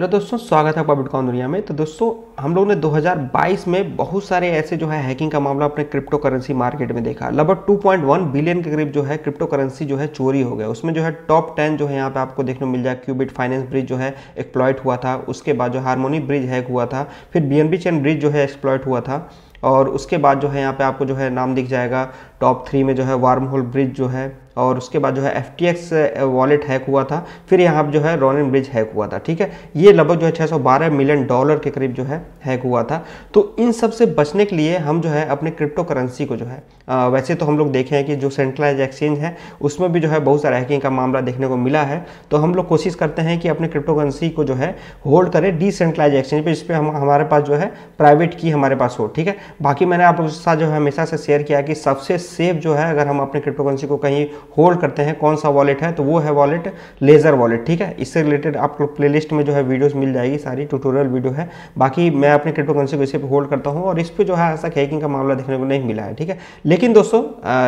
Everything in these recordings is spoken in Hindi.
हेलो दोस्तों स्वागत है आपका बिटकॉइन दुनिया में तो दोस्तों हम लोग ने 2022 में बहुत सारे ऐसे जो है हैकिंग का मामला अपने क्रिप्टो करेंसी मार्केट में देखा लगभग 2.1 बिलियन के करीब जो है क्रिप्टो करेंसी जो है चोरी हो गया उसमें जो है टॉप टेन जो है यहाँ पे आपको देखने को मिल जाए क्यूबिट फाइनेंस ब्रिज जो है एक्सप्लॉयट हुआ था उसके बाद जो हारमोनी ब्रिज हैक हुआ था फिर बी चैन ब्रिज जो है एक्सप्लॉयट हुआ था और उसके बाद जो है यहाँ पे आपको जो है नाम दिख जाएगा टॉप थ्री में जो है वार्म होल ब्रिज जो है और उसके बाद जो है F T X wallet hack हुआ था फिर यहाँ जो है रॉनिन ब्रिज हैक हुआ था ठीक है ये लगभग जो है 612 मिलियन डॉलर के करीब जो है हैक हुआ था तो इन सब से बचने के लिए हम जो है अपने क्रिप्टो करेंसी को जो है आ, वैसे तो हम लोग देखे हैं कि जो सेंट्रलाइज एक्सचेंज है उसमें भी जो है बहुत सारा हैकिंग का मामला देखने को मिला है तो हम लोग कोशिश करते हैं कि अपने क्रिप्टो करेंसी को जो है होल्ड करें डिसेंट्रलाइज एक्सचेंज पर जिसपे हम हमारे पास जो है प्राइवेट की हमारे पास हो ठीक है बाकी मैंने आप साथ जो है हमेशा से शेयर किया कि सबसे सेफ जो है अगर हम अपने क्रिप्टो करेंसी को कहीं होल्ड करते हैं कौन सा वॉलेट है तो वो है वॉलेट लेज़र वॉलेट ठीक है इससे रिलेटेड आप लोग प्लेलिस्ट में जो है वीडियोज मिल जाएगी सारी ट्यूटोरियल वीडियो है बाकी मैं अपने क्रिप्टो करेंसी को इसे पर होल्ड करता हूँ और इस पर जो है ऐसा हैकिंग का मामला देखने को नहीं मिला है ठीक है लेकिन दोस्तों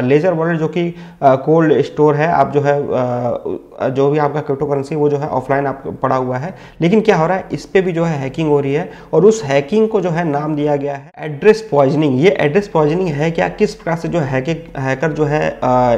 लेज़र वॉलेट जो कि कोल्ड स्टोर है आप जो है जो भी आपका क्रिप्टो करेंसी वो जो है ऑफलाइन आप पड़ा हुआ है लेकिन क्या हो रहा है इस पर भी जो है हैकिंग हो रही है और उस हैकिंग को जो है नाम दिया गया है एड्रेस पॉइजनिंग ये एड्रेस पॉइजनिंग है क्या किस प्रकार से जो हैकर हैकर जो है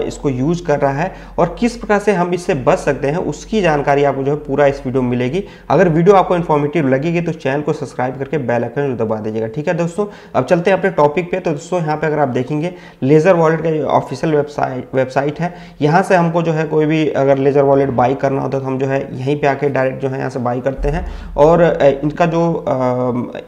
इसको यूज़ यूज़ कर रहा है और किस प्रकार से हम इससे बच सकते हैं उसकी जानकारी आपको जो है पूरा इस वीडियो में मिलेगी अगर वीडियो आपको इन्फॉर्मेटिव लगेगी तो चैनल को सब्सक्राइब करके बेल आइकन दबा दीजिएगा ठीक है दोस्तों अब चलते हैं अपने टॉपिक पे तो दोस्तों यहाँ पे अगर आप देखेंगे लेज़र वॉलेट का ऑफिशियल वेबसाइट वेबसाइट है यहाँ से हमको जो है कोई भी अगर लेज़र वॉलेट बाई करना होता है तो हम जो है यहीं पर आके डायरेक्ट जो है यहाँ से बाई करते हैं और इनका जो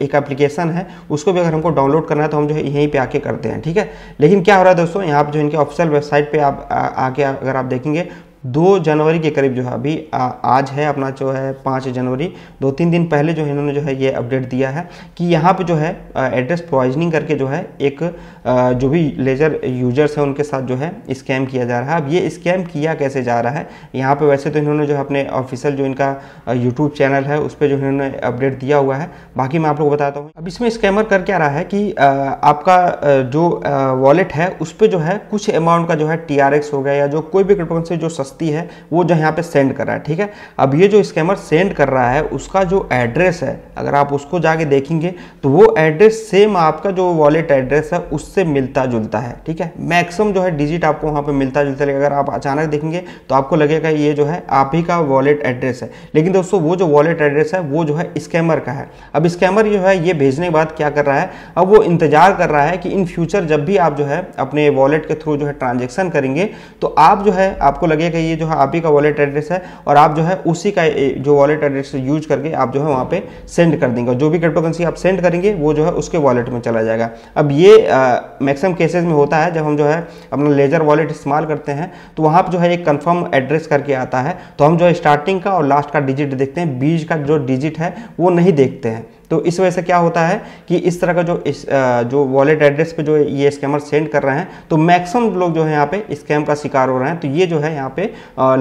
एक एप्लीकेशन है उसको भी अगर हमको डाउनलोड करना है तो हम जो है यहीं पर आके करते हैं ठीक है लेकिन क्या हो रहा है दोस्तों यहाँ पर जो इनके ऑफिशियल वेबसाइट पर आप आगे अगर आप देखेंगे दो जनवरी के करीब जो है अभी आ, आज है अपना जो है पाँच जनवरी दो तीन दिन पहले जो है इन्होंने जो है ये अपडेट दिया है कि यहाँ पे जो है एड्रेस प्वाइजनिंग करके जो है एक आ, जो भी लेजर यूजर्स हैं उनके साथ जो है स्कैम किया जा रहा है अब ये स्कैम किया कैसे जा रहा है यहाँ पे वैसे तो इन्होंने जो है अपने ऑफिशियल जो इनका यूट्यूब चैनल है उस पर जो इन्होंने अपडेट दिया हुआ है बाकी मैं आप लोग बताता हूँ अब इसमें स्कैमर कर क्या रहा है कि आपका जो वॉलेट है उस पर जो है कुछ अमाउंट का जो है टी हो गया या जो कोई भी क्रिप्टोकरेंसी जो बस्ती है वो जो यहाँ पे सेंड कर रहा है ठीक है अब ये जो स्कैमर सेंड कर रहा है उसका जो एड्रेस है अगर आप उसको जाके देखेंगे तो वो एड्रेस सेम आपका जो वॉलेट एड्रेस है उससे मिलता जुलता है ठीक है मैक्सिमम जो है डिजिट आपको वहाँ पर मिलता जुलता लेकिन अगर आप अचानक देखेंगे तो आपको लगेगा ये जो है आप ही का वॉलेट एड्रेस है लेकिन दोस्तों वो जो वॉलेट एड्रेस है वो जो है स्कैमर का है अब स्कैमर जो है ये भेजने के बाद क्या कर रहा है अब वो इंतजार कर रहा है कि इन फ्यूचर जब भी आप जो है अपने वॉलेट के थ्रू जो है ट्रांजेक्शन करेंगे तो आप जो है आपको लगेगा रहेगा ये जो है आप ही का वॉलेट एड्रेस है और आप जो है उसी का जो वॉलेट एड्रेस यूज करके आप जो है वहाँ पे सेंड कर देंगे जो भी क्रिप्टो करेंसी आप सेंड करेंगे वो जो है उसके वॉलेट में चला जाएगा अब ये मैक्सिमम केसेज में होता है जब हम जो है अपना लेजर वॉलेट इस्तेमाल करते हैं तो वहाँ पर जो है एक कन्फर्म एड्रेस करके आता है तो हम जो है स्टार्टिंग का और लास्ट का डिजिट देखते हैं बीज का जो डिजिट है वो नहीं देखते हैं तो इस वजह से क्या होता है कि इस तरह का जो इस जो वॉलेट एड्रेस पे जो ये स्कैमर सेंड कर रहे हैं तो मैक्सिमम लोग जो है यहाँ पे स्कैम का शिकार हो रहे हैं तो ये जो है यहाँ पे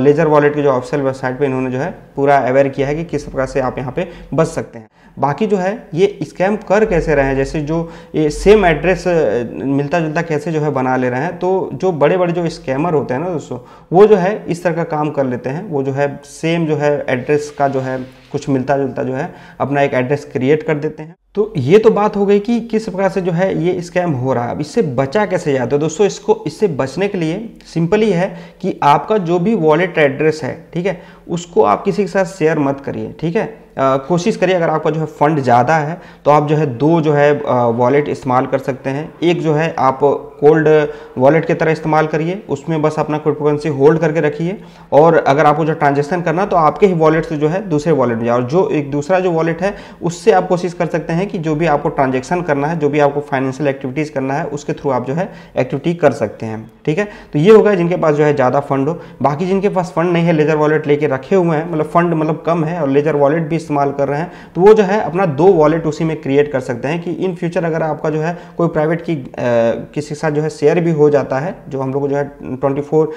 लेजर वॉलेट की जो ऑफिसल वेबसाइट पे इन्होंने जो है पूरा अवेयर किया है कि किस प्रकार से आप यहाँ पे बच सकते हैं बाकी जो है ये स्कैम कर कैसे रहे हैं जैसे जो ये सेम एड्रेस मिलता जुलता कैसे जो है बना ले रहे हैं तो जो बड़े बड़े जो स्कैमर होते हैं ना दोस्तों वो जो है इस तरह का काम कर लेते हैं वो जो है सेम जो है एड्रेस का जो है कुछ मिलता जुलता जो है अपना एक एड्रेस क्रिएट कर देते हैं तो ये तो बात हो गई कि किस प्रकार से जो है ये स्कैम हो रहा है अब इससे बचा कैसे जाता हो दोस्तों इसको इससे बचने के लिए सिंपली है कि आपका जो भी वॉलेट एड्रेस है ठीक है उसको आप किसी के साथ शेयर मत करिए ठीक है कोशिश करिए अगर आपका जो है फ़ंड ज़्यादा है तो आप जो है दो जो है वॉलेट इस्तेमाल कर सकते हैं एक जो है आप कोल्ड वॉलेट की तरह इस्तेमाल करिए उसमें बस अपना क्रिप्टोकरेंसी होल्ड करके रखिए और अगर आपको जो ट्रांजेक्शन करना तो आपके ही वॉलेट से जो है दूसरे वॉलेट में जाए और जो एक दूसरा जो वॉलेट है उससे आप कोशिश कर सकते हैं कि जो भी आपको ट्रांजेक्शन करना है जो भी आपको फाइनेंशियल एक्टिविटीज़ करना है उसके थ्रू आप जो है एक्टिविटी कर सकते हैं ठीक है तो ये होगा जिनके पास जो है ज़्यादा फंड हो बाकी जिनके पास फंड नहीं है लेजर वॉलेट लेके रखे हुए हैं मतलब फंड मतलब कम है और लेजर वॉलेट भी इस्तेमाल कर रहे हैं तो वो जो है अपना दो वॉलेट उसी में क्रिएट कर सकते हैं कि इन फ्यूचर अगर आपका जो है कोई प्राइवेट की किसी के साथ जो है शेयर भी हो जाता है जो हम लोग को जो है ट्वेंटी फोर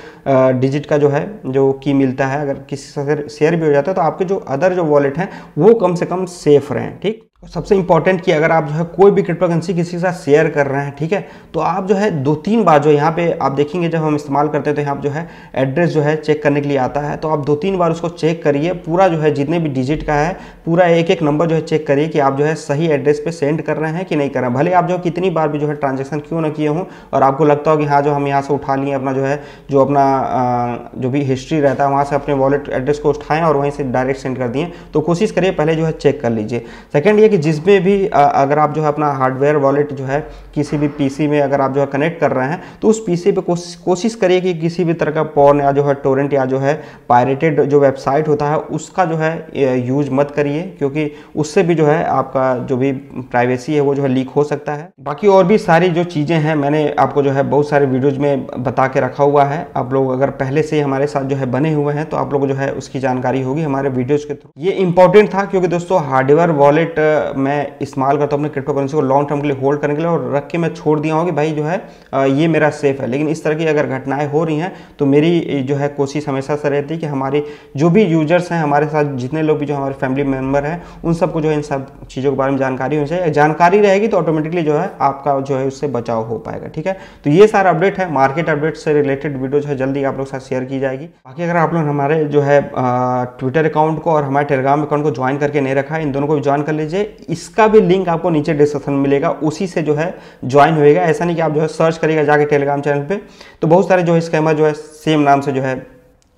डिजिट का जो है जो की मिलता है अगर किसी के साथ शेयर भी हो जाता है तो आपके जो अदर जो वॉलेट हैं वो कम से कम सेफ रहें ठीक और सबसे इंपॉर्टेंट कि अगर आप जो है कोई भी क्रिप्टो करेंसी किसी के साथ शेयर कर रहे हैं ठीक है तो आप जो है दो तीन बार जो यहाँ पे आप देखेंगे जब हम इस्तेमाल करते हैं तो यहाँ पर जो है एड्रेस जो है चेक करने के लिए आता है तो आप दो तीन बार उसको चेक करिए पूरा जो है जितने भी डिजिट का है पूरा एक एक नंबर जो है चेक करिए कि आप जो है सही एड्रेस पर सेंड कर रहे हैं कि नहीं कर रहे हैं भले आप जो कितनी बार भी जो है ट्रांजेक्शन क्यों ना किए हों और आपको लगता हो कि हाँ जो हम यहाँ से उठा लिए अपना जो है जो अपना जो भी हिस्ट्री रहता है वहाँ से अपने वॉलेट एड्रेस को उठाएँ और वहीं से डायरेक्ट सेंड कर दिए तो कोशिश करिए पहले जो है चेक कर लीजिए सेकेंड कि जिसमें भी अगर आप जो है अपना हार्डवेयर वॉलेट जो है किसी भी पीसी में अगर आप जो है कनेक्ट कर रहे हैं तो उस पीसी पे कोशिश कोशिश करिए कि किसी भी तरह का पॉन या जो है टोरेंट या जो है पायरेटेड जो वेबसाइट होता है उसका जो है यूज मत करिए क्योंकि उससे भी जो है आपका जो भी प्राइवेसी है वो जो है लीक हो सकता है बाकी और भी सारी जो चीज़ें हैं मैंने आपको जो है बहुत सारे वीडियोज़ में बता के रखा हुआ है आप लोग अगर पहले से हमारे साथ जो है बने हुए हैं तो आप लोग जो है उसकी जानकारी होगी हमारे वीडियोज़ के थ्रू ये इंपॉर्टेंट था क्योंकि दोस्तों हार्डवेयर वॉलेट मैं इस्तेमाल करता हूँ अपने क्रिप्टो करेंसी को लॉन्ग टर्म के लिए होल्ड करने के लिए और रख के मैं छोड़ दिया हूँ कि भाई जो है ये मेरा सेफ है लेकिन इस तरह की अगर घटनाएं हो रही हैं तो मेरी जो है कोशिश हमेशा से रहती है कि हमारे जो भी यूजर्स हैं हमारे साथ जितने लोग भी जो हमारे फैमिली मेम्बर हैं उन सबको जो है इन सब चीज़ों के बारे में जानकारी होनी चाहिए जानकारी रहेगी तो ऑटोमेटिकली जो है आपका जो है उससे बचाव हो पाएगा ठीक है तो ये सारा अपडेट है मार्केट अपडेट से रिलेटेड वीडियो जो है जल्दी आप लोग साथ शेयर की जाएगी बाकी अगर आप लोग हमारे जो है ट्विटर अकाउंट को और हमारे टेलीग्राम अकाउंट को ज्वाइन करके नहीं रखा है इन दोनों को भी ज्वाइन कर लीजिए इसका भी लिंक आपको नीचे डिस्क्रिप्शन में मिलेगा उसी से जो है ज्वाइन होएगा ऐसा नहीं कि आप जो है सर्च करेगा जाके टेलीग्राम चैनल पे तो बहुत सारे जो है स्कैमर जो है सेम नाम से जो है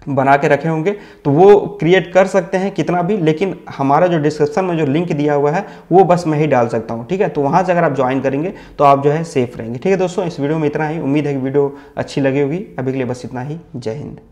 बना के रखे होंगे तो वो क्रिएट कर सकते हैं कितना भी लेकिन हमारा जो डिस्क्रिप्शन में जो लिंक दिया हुआ है वो बस मैं ही डाल सकता हूँ ठीक है तो वहाँ से अगर आप ज्वाइन करेंगे तो आप जो है सेफ रहेंगे ठीक है दोस्तों इस वीडियो में इतना ही उम्मीद है कि वीडियो अच्छी लगी होगी अभी के लिए बस इतना ही जय हिंद